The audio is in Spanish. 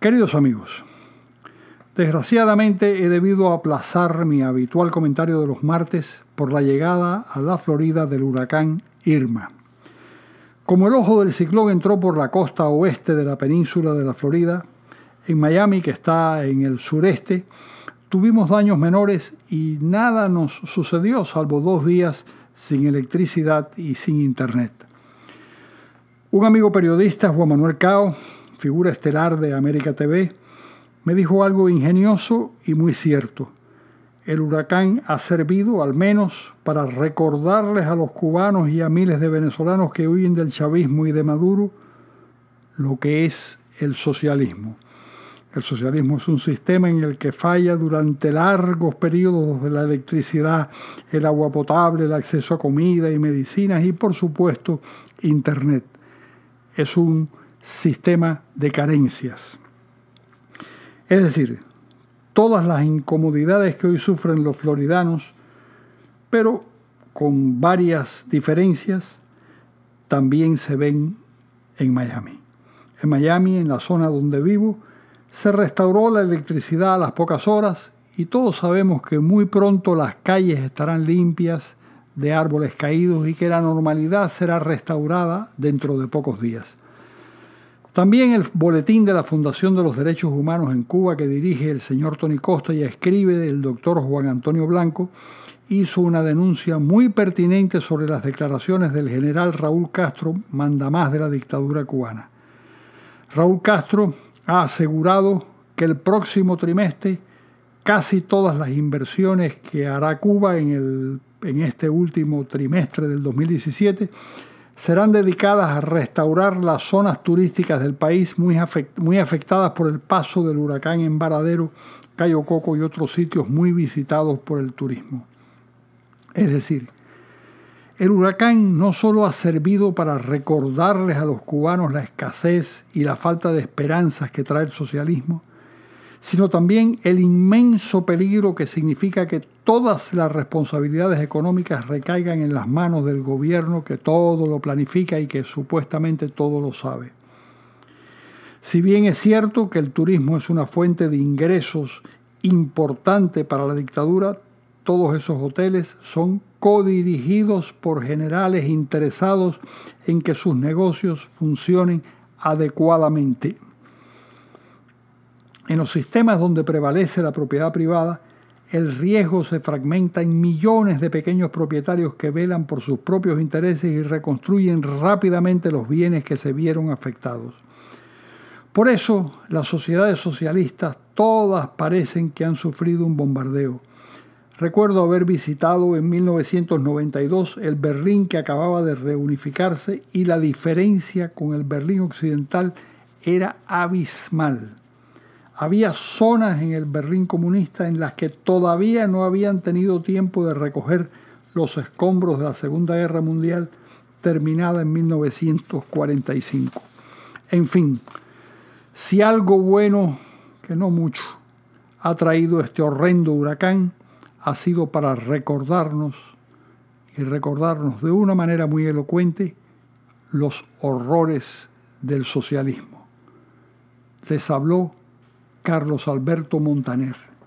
Queridos amigos, desgraciadamente he debido aplazar mi habitual comentario de los martes por la llegada a la Florida del huracán Irma. Como el ojo del ciclón entró por la costa oeste de la península de la Florida, en Miami, que está en el sureste, tuvimos daños menores y nada nos sucedió salvo dos días sin electricidad y sin internet. Un amigo periodista, Juan Manuel Cao, figura estelar de América TV, me dijo algo ingenioso y muy cierto. El huracán ha servido al menos para recordarles a los cubanos y a miles de venezolanos que huyen del chavismo y de Maduro lo que es el socialismo. El socialismo es un sistema en el que falla durante largos periodos la electricidad, el agua potable, el acceso a comida y medicinas y por supuesto Internet. Es un sistema de carencias. Es decir, todas las incomodidades que hoy sufren los floridanos, pero con varias diferencias, también se ven en Miami. En Miami, en la zona donde vivo, se restauró la electricidad a las pocas horas y todos sabemos que muy pronto las calles estarán limpias de árboles caídos y que la normalidad será restaurada dentro de pocos días. También el boletín de la Fundación de los Derechos Humanos en Cuba que dirige el señor Tony Costa y escribe el doctor Juan Antonio Blanco hizo una denuncia muy pertinente sobre las declaraciones del general Raúl Castro, mandamás de la dictadura cubana. Raúl Castro ha asegurado que el próximo trimestre casi todas las inversiones que hará Cuba en, el, en este último trimestre del 2017 serán dedicadas a restaurar las zonas turísticas del país muy, afectadas por el paso del huracán en Varadero, Cayo Coco y otros sitios muy visitados por el turismo. Es decir, el huracán no solo ha servido para recordarles a los cubanos la escasez y la falta de esperanzas que trae el socialismo, sino también el inmenso peligro que significa que todas las responsabilidades económicas recaigan en las manos del gobierno que todo lo planifica y que supuestamente todo lo sabe. Si bien es cierto que el turismo es una fuente de ingresos importante para la dictadura, todos esos hoteles son codirigidos por generales interesados en que sus negocios funcionen adecuadamente. En los sistemas donde prevalece la propiedad privada, el riesgo se fragmenta en millones de pequeños propietarios que velan por sus propios intereses y reconstruyen rápidamente los bienes que se vieron afectados. Por eso, las sociedades socialistas todas parecen que han sufrido un bombardeo. Recuerdo haber visitado en 1992 el Berlín que acababa de reunificarse y la diferencia con el Berlín occidental era abismal. Había zonas en el Berlín comunista en las que todavía no habían tenido tiempo de recoger los escombros de la Segunda Guerra Mundial terminada en 1945. En fin, si algo bueno, que no mucho, ha traído este horrendo huracán, ha sido para recordarnos, y recordarnos de una manera muy elocuente, los horrores del socialismo. Les habló Carlos Alberto Montaner.